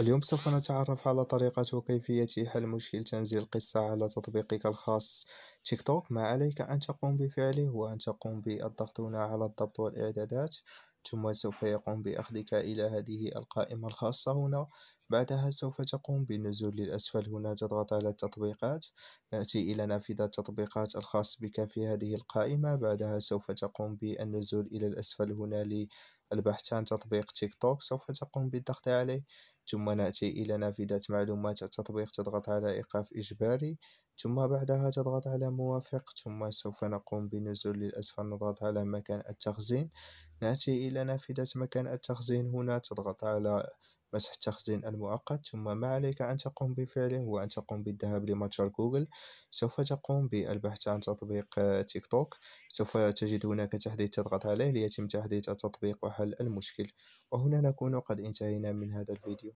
اليوم سوف نتعرف على طريقة وكيفية حل مشكل تنزيل قصة على تطبيقك الخاص تيك توك ما عليك أن تقوم بفعله هو أن تقوم بالضغط هنا على الضبط والإعدادات ثم سوف يقوم بأخذك إلى هذه القائمة الخاصة هنا بعدها سوف تقوم بالنزول للأسفل هنا تضغط على التطبيقات نأتي إلى نافذة التطبيقات الخاص بك في هذه القائمة بعدها سوف تقوم بالنزول إلى الأسفل هنا البحث عن تطبيق تيك توك سوف تقوم بالضغط عليه ثم نأتي إلى نافذة معلومات التطبيق تضغط على إيقاف إجباري ثم بعدها تضغط على موافق ثم سوف نقوم بالنزول للأسفل نضغط على مكان التخزين نأتي إلى نافذة مكان التخزين هنا تضغط على مسح التخزين المؤقت ثم ما عليك أن تقوم بفعله هو أن تقوم بالذهاب لمتجر جوجل سوف تقوم بالبحث عن تطبيق تيك توك سوف تجد هناك تحديث تضغط عليه ليتم تحديث التطبيق وحل المشكل وهنا نكون قد انتهينا من هذا الفيديو